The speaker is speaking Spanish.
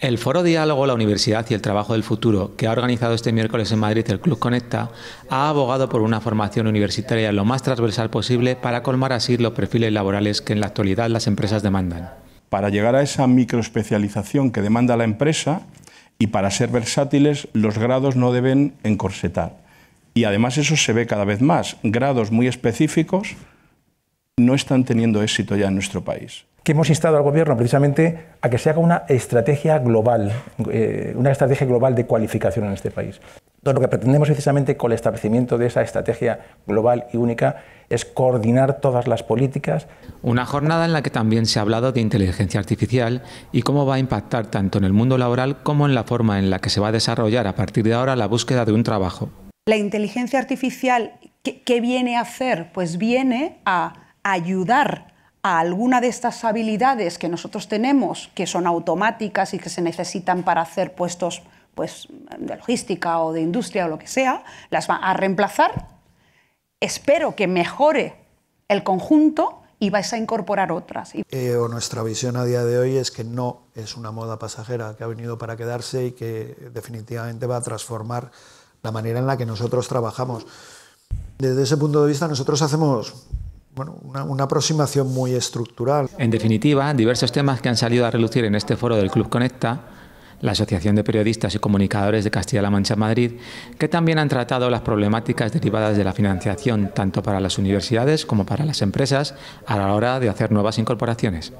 El Foro Diálogo, la Universidad y el Trabajo del Futuro, que ha organizado este miércoles en Madrid el Club Conecta, ha abogado por una formación universitaria lo más transversal posible para colmar así los perfiles laborales que en la actualidad las empresas demandan. Para llegar a esa microespecialización que demanda la empresa y para ser versátiles, los grados no deben encorsetar. Y además eso se ve cada vez más. Grados muy específicos no están teniendo éxito ya en nuestro país que hemos instado al gobierno precisamente a que se haga una estrategia global, eh, una estrategia global de cualificación en este país. Entonces, lo que pretendemos precisamente con el establecimiento de esa estrategia global y única es coordinar todas las políticas. Una jornada en la que también se ha hablado de inteligencia artificial y cómo va a impactar tanto en el mundo laboral como en la forma en la que se va a desarrollar a partir de ahora la búsqueda de un trabajo. La inteligencia artificial, qué viene a hacer? Pues viene a ayudar a alguna de estas habilidades que nosotros tenemos, que son automáticas y que se necesitan para hacer puestos pues, de logística o de industria o lo que sea, las va a reemplazar. Espero que mejore el conjunto y vais a incorporar otras. Eh, o nuestra visión a día de hoy es que no es una moda pasajera que ha venido para quedarse y que definitivamente va a transformar la manera en la que nosotros trabajamos. Desde ese punto de vista nosotros hacemos bueno, una, aproximación muy estructural. En definitiva, diversos temas que han salido a relucir en este foro del Club Conecta, la Asociación de Periodistas y Comunicadores de Castilla-La Mancha Madrid, que también han tratado las problemáticas derivadas de la financiación tanto para las universidades como para las empresas a la hora de hacer nuevas incorporaciones.